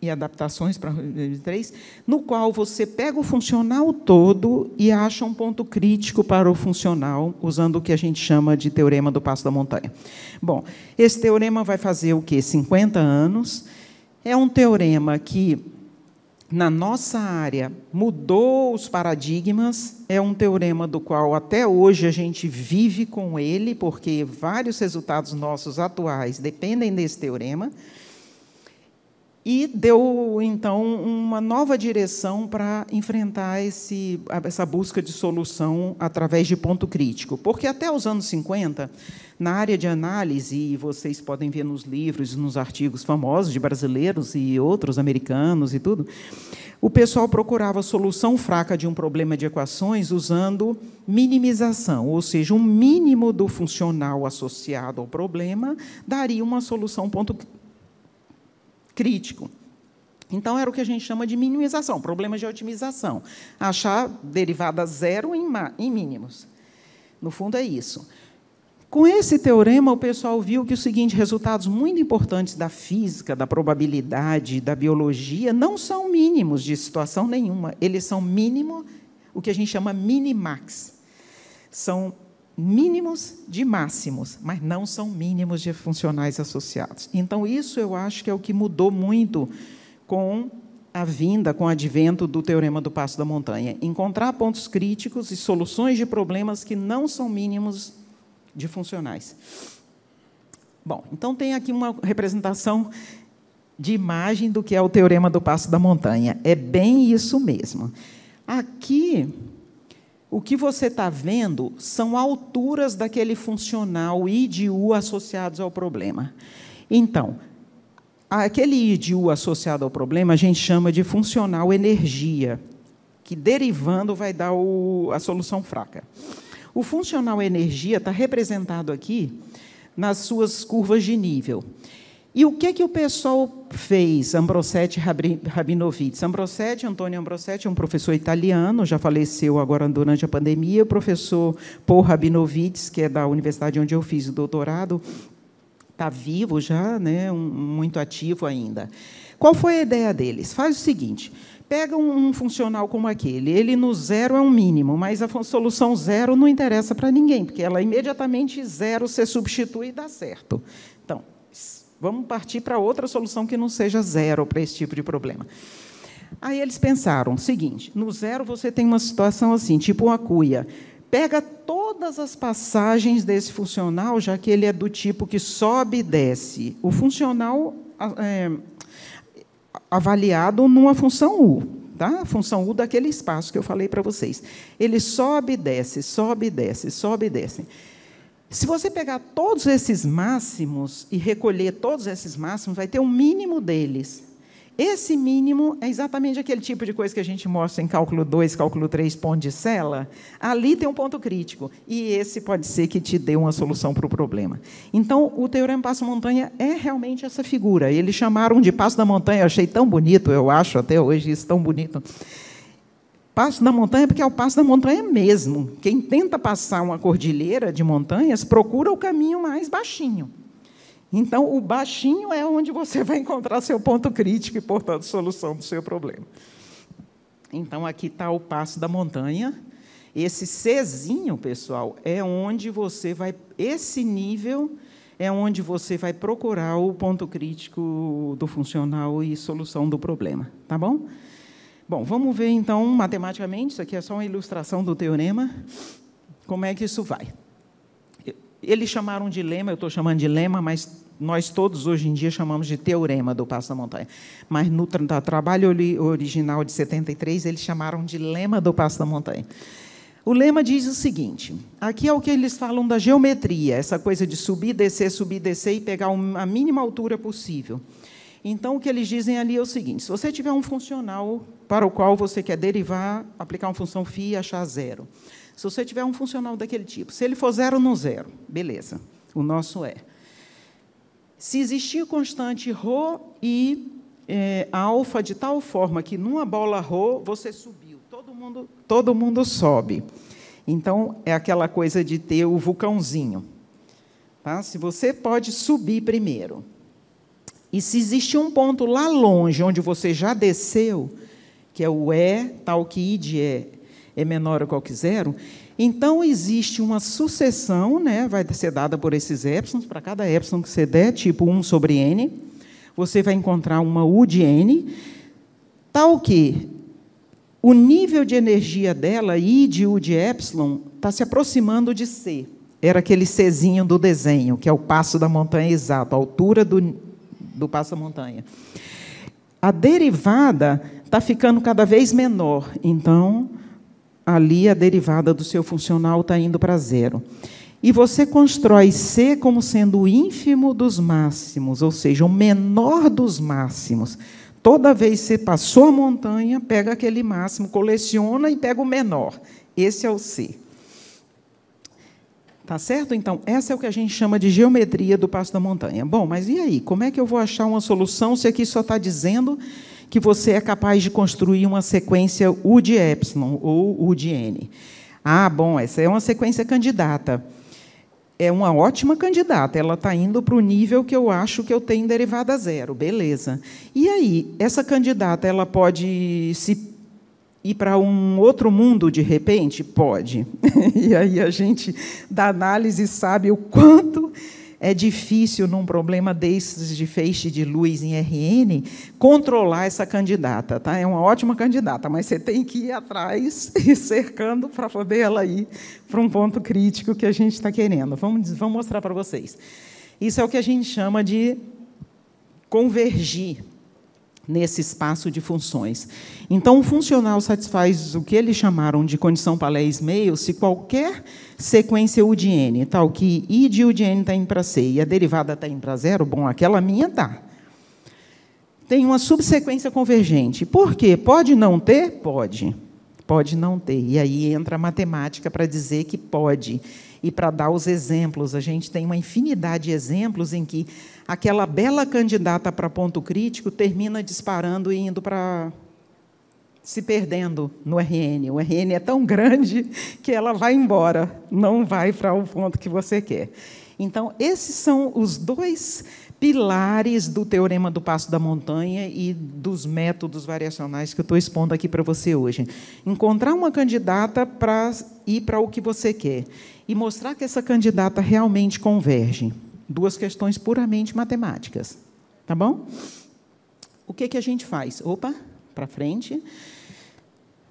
e adaptações para 2023, no qual você pega o funcional todo e acha um ponto crítico para o funcional, usando o que a gente chama de teorema do passo da montanha. Bom, esse teorema vai fazer o quê? 50 anos. É um teorema que na nossa área mudou os paradigmas, é um teorema do qual até hoje a gente vive com ele, porque vários resultados nossos atuais dependem desse teorema e deu então uma nova direção para enfrentar esse, essa busca de solução através de ponto crítico. Porque até os anos 50, na área de análise, e vocês podem ver nos livros, nos artigos famosos de brasileiros e outros americanos e tudo, o pessoal procurava solução fraca de um problema de equações usando minimização, ou seja, um mínimo do funcional associado ao problema daria uma solução ponto, crítico. Então, era o que a gente chama de minimização, problemas de otimização. Achar derivada zero em, em mínimos. No fundo, é isso. Com esse teorema, o pessoal viu que os seguintes resultados muito importantes da física, da probabilidade, da biologia, não são mínimos de situação nenhuma. Eles são mínimo, o que a gente chama minimax. São mínimos de máximos, mas não são mínimos de funcionais associados. Então, isso eu acho que é o que mudou muito com a vinda, com o advento do Teorema do Passo da Montanha. Encontrar pontos críticos e soluções de problemas que não são mínimos de funcionais. Bom, então tem aqui uma representação de imagem do que é o Teorema do Passo da Montanha. É bem isso mesmo. Aqui o que você está vendo são alturas daquele funcional I de U associados ao problema. Então, aquele I de U associado ao problema a gente chama de funcional energia, que derivando vai dar o, a solução fraca. O funcional energia está representado aqui nas suas curvas de nível. E o que que o pessoal fez, Ambrosetti Rabinovitz? Ambrosetti, Antônio Ambrosetti, é um professor italiano, já faleceu agora durante a pandemia, o professor Paul Rabinovitz, que é da universidade onde eu fiz o doutorado, está vivo já, né, um, muito ativo ainda. Qual foi a ideia deles? Faz o seguinte, pega um, funcional como aquele, ele no zero é um mínimo, mas a solução zero não interessa para ninguém, porque ela imediatamente zero se substitui e dá certo. Vamos partir para outra solução que não seja zero para esse tipo de problema. Aí eles pensaram o seguinte: no zero você tem uma situação assim, tipo uma cuia. Pega todas as passagens desse funcional, já que ele é do tipo que sobe e desce. O funcional é, avaliado numa função U, tá? A função U daquele espaço que eu falei para vocês. Ele sobe e desce, sobe e desce, sobe e desce. Se você pegar todos esses máximos e recolher todos esses máximos, vai ter um mínimo deles. Esse mínimo é exatamente aquele tipo de coisa que a gente mostra em cálculo 2, cálculo 3, Pondicella. Ali tem um ponto crítico. E esse pode ser que te dê uma solução para o problema. Então, o Teorema Passo Montanha é realmente essa figura. Eles chamaram de Passo da Montanha, eu achei tão bonito, eu acho até hoje isso tão bonito passo da montanha porque é o passo da montanha é mesmo. Quem tenta passar uma cordilheira de montanhas procura o caminho mais baixinho. Então, o baixinho é onde você (laughs) vai encontrar seu ponto crítico e, portanto, solução do seu problema. Então, aqui está o passo da montanha. Esse Czinho, pessoal, é onde você vai. Esse nível é onde você vai procurar o ponto crítico do funcional e solução do problema. Tá bom? Bom, vamos ver então matematicamente, isso aqui é só uma ilustração do teorema, como é que isso vai. Eles chamaram de lema, eu estou chamando de lema, mas nós todos hoje em dia chamamos de teorema do Passo da Montanha. Mas no trabalho original de 73, eles chamaram de lema do Passo da Montanha. O lema diz o seguinte: aqui é o que eles falam da geometria, essa coisa de subir, descer, subir, descer e pegar a mínima altura possível. Então, o que eles dizem ali é o seguinte: se você tiver um funcional para o qual você quer derivar, aplicar uma função φ e achar zero. Se você tiver um funcional daquele tipo, se ele for zero no zero, beleza, o nosso é. Se existir constante ρ e é, alfa de tal forma que numa bola ρ você subiu, todo mundo, todo mundo sobe. Então, é aquela coisa de ter o vulcãozinho. Tá? Se você pode subir primeiro, e se existe um ponto lá longe onde você já desceu, que é o E tal que de é, é menor ou que zero, então existe uma sucessão, né, vai ser dada por esses epsilons, para cada epsilon que você der, tipo 1 sobre n, você vai encontrar uma U de n, tal que o nível de energia dela, I de U de epsilon, está se aproximando de C. Era aquele Czinho do desenho, que é o passo da montanha exato, a altura do, do passa-montanha. A derivada está ficando cada vez menor, então ali a derivada do seu funcional está indo para zero. E você constrói C como sendo o ínfimo dos máximos, ou seja, o menor dos máximos. Toda vez que você passou a montanha, pega aquele máximo, coleciona e pega o menor. Esse é o C. Tá certo? Então, essa é o que a gente chama de geometria do Passo da Montanha. Bom, mas e aí? Como é que eu vou achar uma solução se aqui só está dizendo que você é capaz de construir uma sequência U de epsilon ou U de N? Ah, bom, essa é uma sequência candidata. É uma ótima candidata, ela está indo para o nível que eu acho que eu tenho derivada zero, beleza. E aí, essa candidata ela pode se ir para um outro mundo de repente? Pode. (laughs) e aí a gente, da análise, sabe o quanto é difícil, num problema desses de feixe de luz em RN, controlar essa candidata. Tá? É uma ótima candidata, mas você tem que ir atrás (laughs) e cercando para poder ela ir para um ponto crítico que a gente está querendo. Vamos, vamos mostrar para vocês. Isso é o que a gente chama de convergir nesse espaço de funções. Então, o funcional satisfaz o que eles chamaram de condição palés meio se qualquer sequência UDN, tal que I de UDN está indo para C e a derivada está indo para zero, bom, aquela minha está. Tem uma subsequência convergente. Por quê? Pode não ter? Pode. Pode não ter. E aí entra a matemática para dizer que pode. E para dar os exemplos, a gente tem uma infinidade de exemplos em que aquela bela candidata para ponto crítico termina disparando e indo para se perdendo no RN. O RN é tão grande que ela vai embora, não vai para o ponto que você quer. Então, esses são os dois pilares do teorema do Passo da Montanha e dos métodos variacionais que eu estou expondo aqui para você hoje. Encontrar uma candidata para ir para o que você quer e mostrar que essa candidata realmente converge. Duas questões puramente matemáticas, tá bom? O que, que a gente faz? Opa, para frente.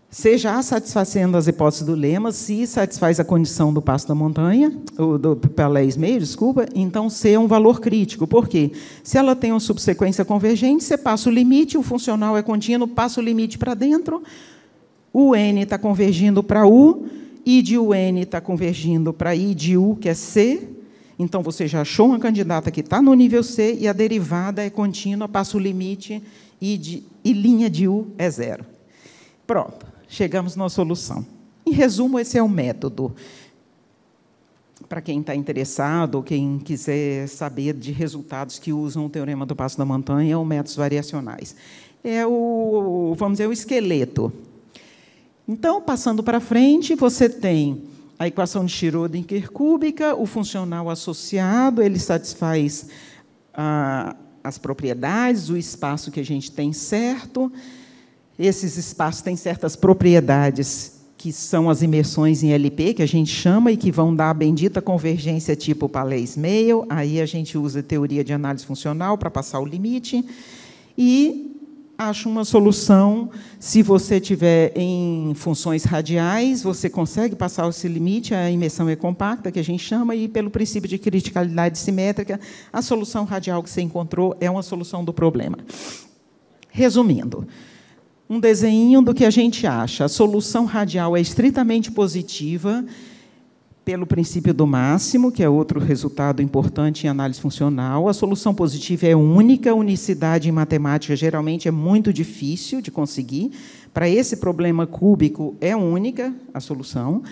Seja satisfazendo as hipóteses do lema, se satisfaz a condição do passo da montanha, ou do palés meio, desculpa, então C é um valor crítico. Por quê? Se ela tem uma subsequência convergente, você passa o limite, o funcional é contínuo, passa o limite para dentro, o N está convergindo para U, I de UN está convergindo para I de U, que é C, então, você já achou uma candidata que está no nível C e a derivada é contínua, passa o limite e, de, e linha de U é zero. Pronto, chegamos na solução. Em resumo, esse é o método. Para quem está interessado, ou quem quiser saber de resultados que usam o teorema do Passo da Montanha ou métodos variacionais. É o, vamos dizer, o esqueleto. Então, passando para frente, você tem a equação de Schrödinger cúbica, o funcional associado, ele satisfaz ah, as propriedades, o espaço que a gente tem certo. Esses espaços têm certas propriedades que são as imersões em LP, que a gente chama e que vão dar a bendita convergência tipo Palais-Mail. Aí a gente usa teoria de análise funcional para passar o limite. E acha uma solução. Se você tiver em funções radiais, você consegue passar esse limite, a imersão é compacta, que a gente chama, e pelo princípio de criticalidade simétrica, a solução radial que você encontrou é uma solução do problema. Resumindo, um desenho do que a gente acha. A solução radial é estritamente positiva pelo princípio do máximo, que é outro resultado importante em análise funcional. A solução positiva é única, unicidade em matemática geralmente é muito difícil de conseguir. Para esse problema cúbico, é única a solução.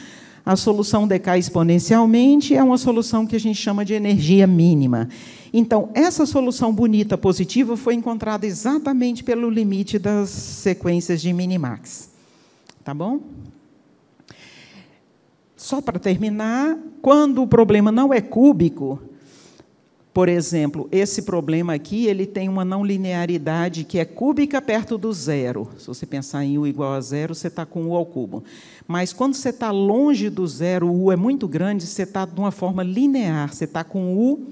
A solução decai exponencialmente, é uma solução que a gente chama de energia mínima. Então, essa solução bonita, positiva, foi encontrada exatamente pelo limite das sequências de minimax. Tá bom? Só para terminar, quando o problema não é cúbico, por exemplo, esse problema aqui, ele tem uma não linearidade que é cúbica perto do zero. Se você pensar em U igual a zero, você está com U ao cubo. Mas quando você está longe do zero, U é muito grande, você está de uma forma linear, você está com U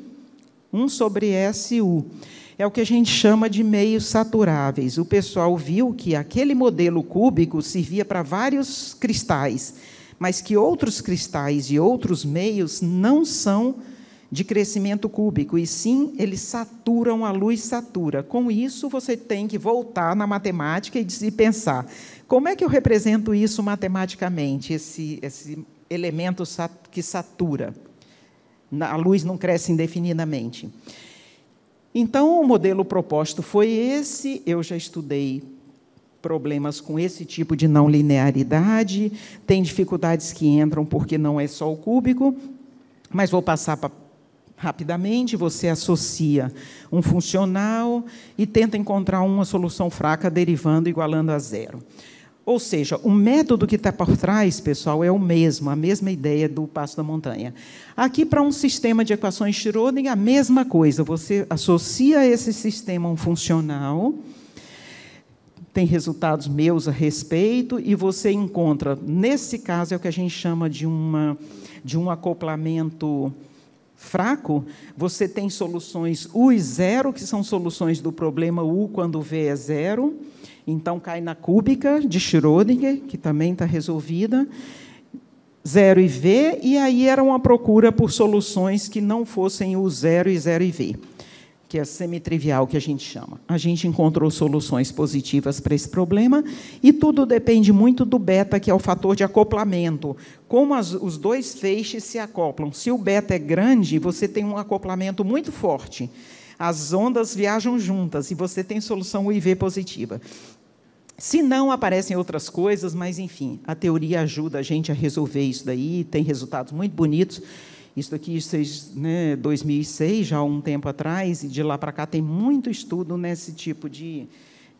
1 sobre s u. É o que a gente chama de meios saturáveis. O pessoal viu que aquele modelo cúbico servia para vários cristais mas que outros cristais e outros meios não são de crescimento cúbico, e sim eles saturam, a luz satura. Com isso, você tem que voltar na matemática e pensar: como é que eu represento isso matematicamente, esse, esse elemento que satura? A luz não cresce indefinidamente. Então, o modelo proposto foi esse, eu já estudei problemas com esse tipo de não linearidade, tem dificuldades que entram porque não é só o cúbico, mas vou passar para rapidamente, você associa um funcional e tenta encontrar uma solução fraca derivando igualando a zero. Ou seja, o método que está por trás, pessoal, é o mesmo, a mesma ideia do passo da montanha. Aqui, para um sistema de equações Schrödinger, a mesma coisa. Você associa a esse sistema um funcional, tem resultados meus a respeito e você encontra, nesse caso é o que a gente chama de, uma, de um acoplamento fraco, você tem soluções U e zero, que são soluções do problema U quando V é zero, então cai na cúbica de Schrödinger, que também está resolvida, zero e V, e aí era uma procura por soluções que não fossem U zero e zero e V que é semitrivial que a gente chama. A gente encontrou soluções positivas para esse problema e tudo depende muito do beta, que é o fator de acoplamento. Como as, os dois feixes se acoplam. Se o beta é grande, você tem um acoplamento muito forte. As ondas viajam juntas e você tem solução UIV positiva. Se não, aparecem outras coisas, mas enfim, a teoria ajuda a gente a resolver isso daí, tem resultados muito bonitos isso aqui seis, né, 2006, já há um tempo atrás, e de lá para cá tem muito estudo nesse tipo de,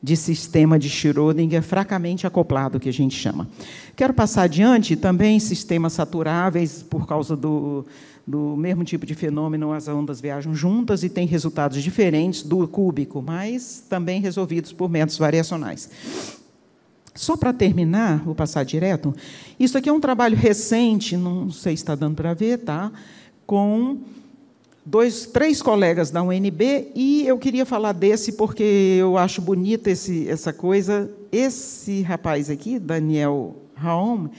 de sistema de Schrödinger é fracamente acoplado, que a gente chama. Quero passar adiante também sistemas saturáveis, por causa do, do mesmo tipo de fenômeno, as ondas viajam juntas e têm resultados diferentes do cúbico, mas também resolvidos por métodos variacionais. Só para terminar, vou passar direto. Isso aqui é um trabalho recente, não sei se está dando para ver, tá? Com dois, três colegas da UNB e eu queria falar desse porque eu acho bonita esse, essa coisa. Esse rapaz aqui, Daniel Raum,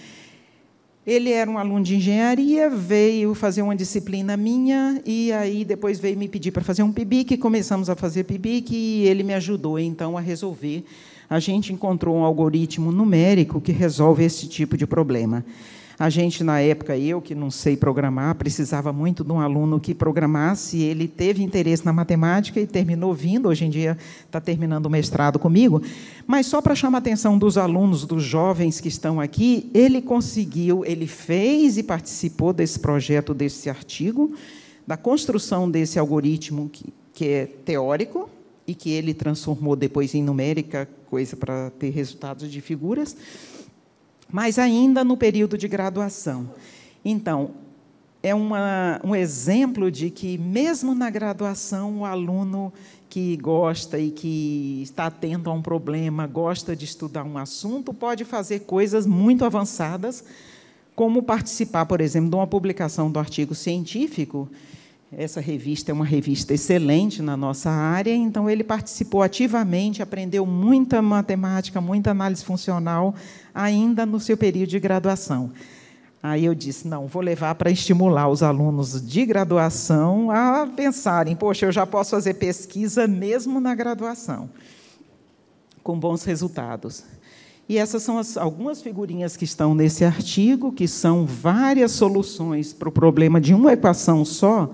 ele era um aluno de engenharia, veio fazer uma disciplina minha e aí depois veio me pedir para fazer um PIBIC, começamos a fazer PIBIC e ele me ajudou então a resolver a gente encontrou um algoritmo numérico que resolve esse tipo de problema. A gente, na época, eu que não sei programar, precisava muito de um aluno que programasse. Ele teve interesse na matemática e terminou vindo. Hoje em dia está terminando o mestrado comigo. Mas só para chamar a atenção dos alunos, dos jovens que estão aqui, ele conseguiu, ele fez e participou desse projeto, desse artigo, da construção desse algoritmo que, que é teórico, e que ele transformou depois em numérica, coisa para ter resultados de figuras, mas ainda no período de graduação. Então, é uma, um exemplo de que, mesmo na graduação, o aluno que gosta e que está atento a um problema, gosta de estudar um assunto, pode fazer coisas muito avançadas, como participar, por exemplo, de uma publicação do artigo científico essa revista é uma revista excelente na nossa área, então ele participou ativamente, aprendeu muita matemática, muita análise funcional, ainda no seu período de graduação. Aí eu disse: não, vou levar para estimular os alunos de graduação a pensarem, poxa, eu já posso fazer pesquisa mesmo na graduação, com bons resultados. E essas são as, algumas figurinhas que estão nesse artigo, que são várias soluções para o problema de uma equação só,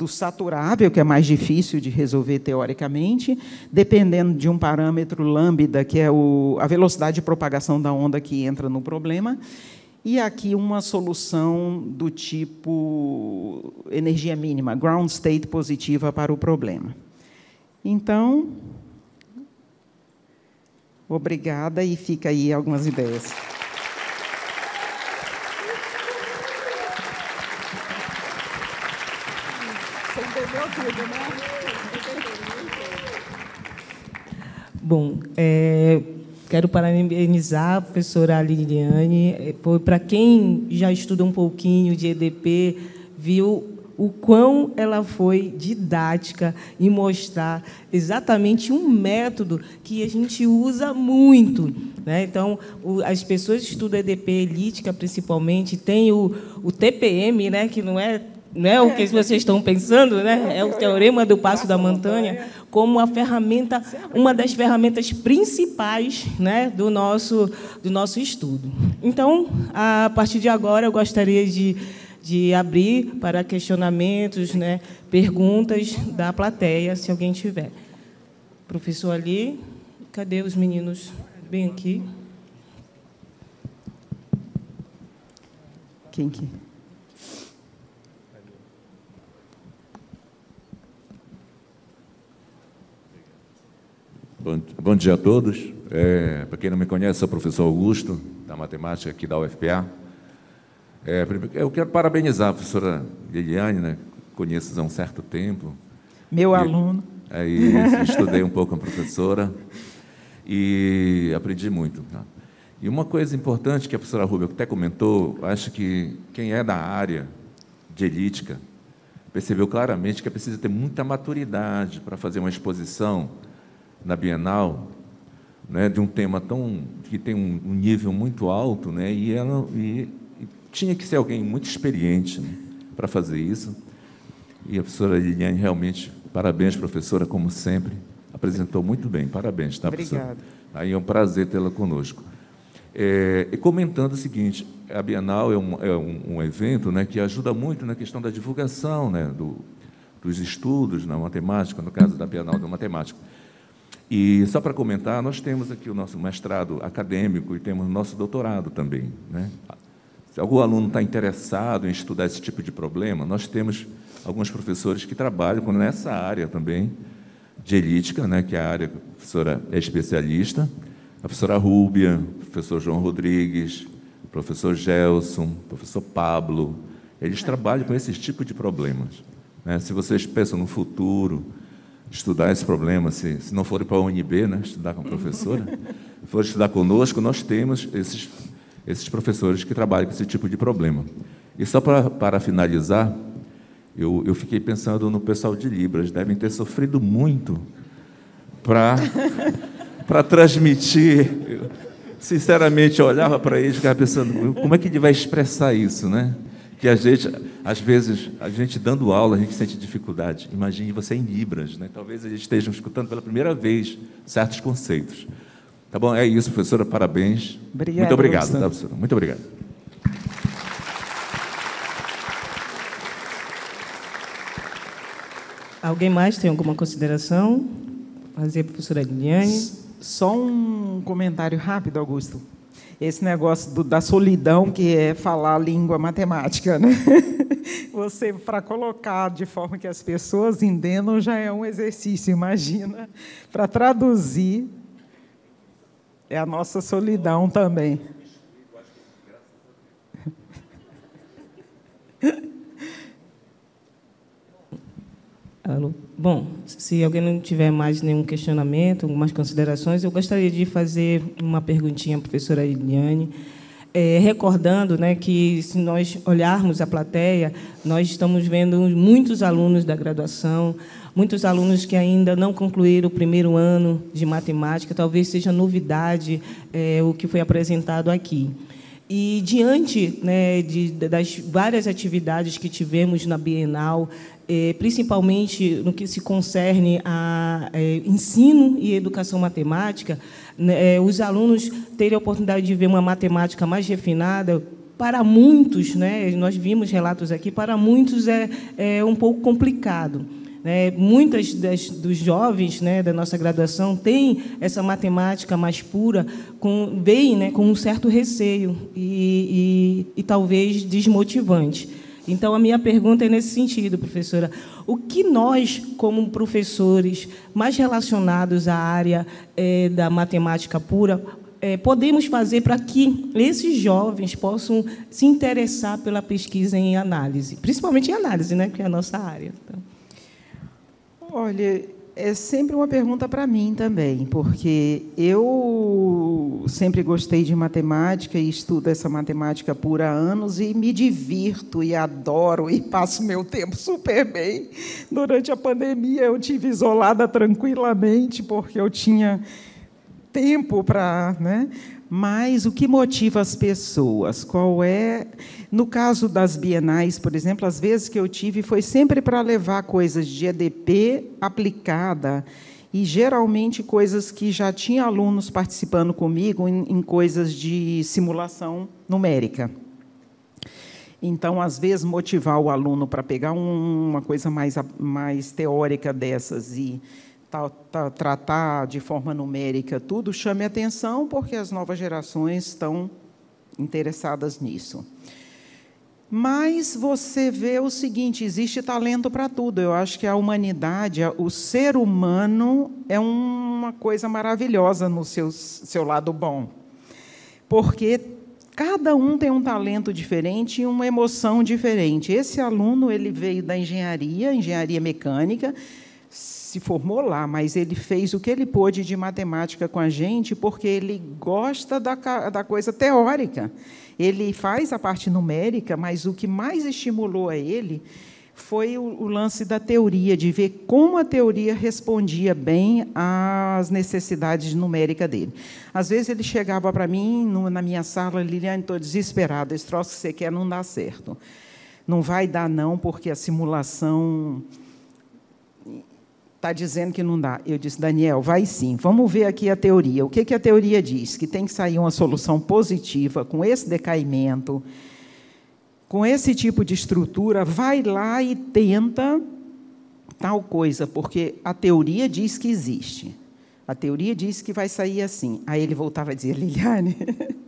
do saturável, que é mais difícil de resolver teoricamente, dependendo de um parâmetro lambda, que é o, a velocidade de propagação da onda que entra no problema, e aqui uma solução do tipo energia mínima, ground state positiva para o problema. Então, obrigada e fica aí algumas ideias. né? Bom, é, quero parabenizar a professora Liliane. É, Para quem já estuda um pouquinho de EDP, viu o quão ela foi didática em mostrar exatamente um método que a gente usa muito. Né? Então, as pessoas que estudam EDP elítica, principalmente, tem o, o TPM, né? que não é né, o é. que vocês estão pensando, né, é o teorema do passo da montanha como a ferramenta, uma das ferramentas principais, né, do nosso do nosso estudo. Então, a partir de agora, eu gostaria de de abrir para questionamentos, né, perguntas da plateia, se alguém tiver. Professor ali, cadê os meninos? Bem aqui. Quem que? Bom, bom, dia a todos. É, Para quem não me conhece, sou o professor Augusto, da matemática aqui da UFPA. É, eu quero parabenizar a professora Liliane, né? conheço há um certo tempo. Meu e, aluno. É (laughs) estudei um pouco com a professora e aprendi muito. Tá? E uma coisa importante que a professora Rubio até comentou, acho que quem é da área de elítica percebeu claramente que é preciso ter muita maturidade para fazer uma exposição na Bienal, né, de um tema tão que tem um, um nível muito alto, né, e ela e, e tinha que ser alguém muito experiente né, para fazer isso. E a professora Liliane realmente, parabéns professora, como sempre, apresentou muito bem. Parabéns, tá, Obrigada. professora. Aí é um prazer tê-la conosco. É, e comentando o seguinte, a Bienal é um, é um, um evento né, que ajuda muito na questão da divulgação né, do, dos estudos na matemática, no caso da Bienal da Matemática. E só para comentar, nós temos aqui o nosso mestrado acadêmico e temos o nosso doutorado também. Né? Se algum aluno está interessado em estudar esse tipo de problema, nós temos alguns professores que trabalham nessa área também, de elítica, né, que é a área que a professora é especialista, a professora Rúbia, o professor João Rodrigues, o professor Gelson, o professor Pablo, eles trabalham com esse tipo de problemas. Né? Se vocês pensam no futuro, estudar esse problema, se, se não for para a UNB, né, estudar com a professora, for estudar conosco, nós temos esses, esses professores que trabalham com esse tipo de problema. E só para, para finalizar, eu, eu fiquei pensando no pessoal de Libras, devem ter sofrido muito para transmitir. Eu, sinceramente, eu olhava para eles e ficava pensando, como é que ele vai expressar isso, né? que a gente, às vezes, a gente dando aula, a gente sente dificuldade. Imagine você em Libras, né? Talvez a gente esteja escutando pela primeira vez certos conceitos. Tá bom? É isso, professora. Parabéns. Obrigada, Muito obrigado, professora. Tá, professora? Muito obrigado. Alguém mais tem alguma consideração? Fazer, professora Liliane. Só um comentário rápido, Augusto esse negócio do, da solidão que é falar língua matemática, né? (laughs) Você para colocar de forma que as pessoas entendam já é um exercício, imagina, para traduzir é a nossa solidão também. Alô? Bom, se alguém não tiver mais nenhum questionamento, algumas considerações, eu gostaria de fazer uma perguntinha à professora Eliane. É, recordando né, que, se nós olharmos a plateia, nós estamos vendo muitos alunos da graduação, muitos alunos que ainda não concluíram o primeiro ano de matemática, talvez seja novidade é, o que foi apresentado aqui. E diante né, de, das várias atividades que tivemos na Bienal, é, principalmente no que se concerne a é, ensino e educação matemática, né, é, os alunos terem a oportunidade de ver uma matemática mais refinada, para muitos, né, nós vimos relatos aqui, para muitos é, é um pouco complicado. Né? Muitas das, dos jovens né, da nossa graduação têm essa matemática mais pura, com, veem né, com um certo receio e, e, e talvez desmotivante. Então, a minha pergunta é nesse sentido, professora. O que nós, como professores mais relacionados à área é, da matemática pura, é, podemos fazer para que esses jovens possam se interessar pela pesquisa em análise? Principalmente em análise, né, que é a nossa área. Então. Olha, é sempre uma pergunta para mim também, porque eu sempre gostei de matemática e estudo essa matemática por anos e me divirto e adoro e passo meu tempo super bem. Durante a pandemia eu tive isolada tranquilamente porque eu tinha tempo para, né? Mas o que motiva as pessoas? Qual é. No caso das bienais, por exemplo, as vezes que eu tive foi sempre para levar coisas de EDP aplicada e geralmente coisas que já tinha alunos participando comigo em, em, coisas de simulação numérica. Então, às vezes, motivar o aluno para pegar um, uma coisa mais, mais teórica dessas e tratar de forma numérica tudo, chame atenção, porque as novas gerações estão interessadas nisso. Mas você vê o seguinte: existe talento para tudo. Eu acho que a humanidade, o ser humano, é uma coisa maravilhosa no seu, seu lado bom. Porque cada um tem um talento diferente e uma emoção diferente. Esse aluno ele veio da engenharia, engenharia mecânica, se formou lá, mas ele fez o que ele pôde de matemática com a gente, porque ele gosta da, da coisa teórica. Ele faz a parte numérica, mas o que mais estimulou a ele foi o, o lance da teoria, de ver como a teoria respondia bem às necessidades numéricas dele. Às vezes ele chegava para mim, no, na minha sala, Liliane, estou desesperado, esse troço que você quer não dá certo. Não vai dar, não, porque a simulação está dizendo que não dá. Eu disse, Daniel, vai sim. Vamos ver aqui a teoria. O que, que a teoria diz? Que tem que sair uma solução positiva com esse decaimento, com esse tipo de estrutura. Vai lá e tenta tal coisa, porque a teoria diz que existe. A teoria diz que vai sair assim. Aí ele voltava a dizer, Liliane,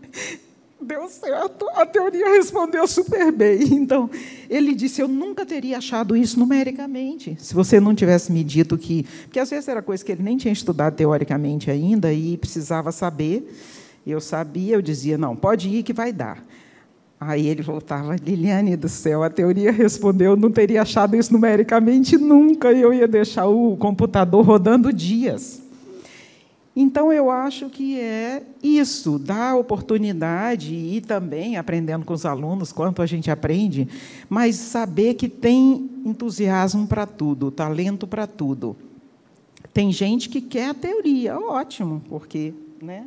(laughs) deu certo, a teoria respondeu super bem. (laughs) Então, ele disse: Eu nunca teria achado isso numericamente, se você não tivesse me dito que. Porque às vezes era coisa que ele nem tinha estudado teoricamente ainda e precisava saber. Eu sabia, eu dizia: Não, pode ir que vai dar. Aí ele voltava, Liliane do céu, a teoria respondeu, não teria achado isso numericamente nunca, e eu ia deixar o computador rodando dias. Então, eu acho que é isso, dá oportunidade e também aprendendo com os alunos quanto a gente aprende, mas saber que tem entusiasmo para tudo, talento para tudo. Tem gente que quer a teoria, ótimo, porque, né?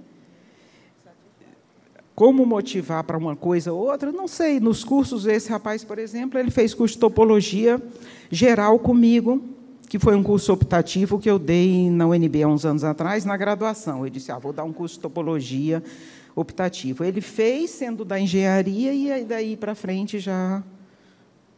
Como motivar para uma coisa ou outra, não sei. Nos cursos, esse rapaz, por exemplo, ele fez curso de topologia geral comigo, que foi um curso optativo que eu dei na UNB há uns anos atrás, na graduação. Eu disse, ah, vou dar um curso de topologia optativo. Ele fez, sendo da engenharia, e daí para frente já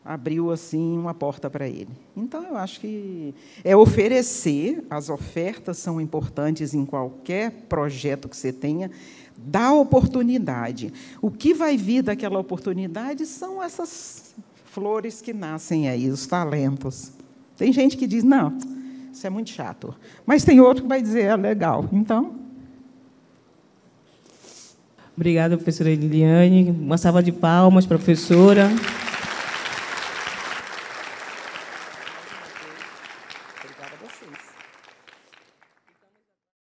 abriu assim uma porta para ele. Então eu acho que é oferecer, as ofertas são importantes em qualquer projeto que você tenha, dá oportunidade. O que vai vir daquela oportunidade são essas flores que nascem aí, os talentos. Tem gente que diz, não, isso é muito chato. Mas tem outro que vai dizer, é legal. Então. Obrigada, professora Eliane. Uma salva de palmas, professora.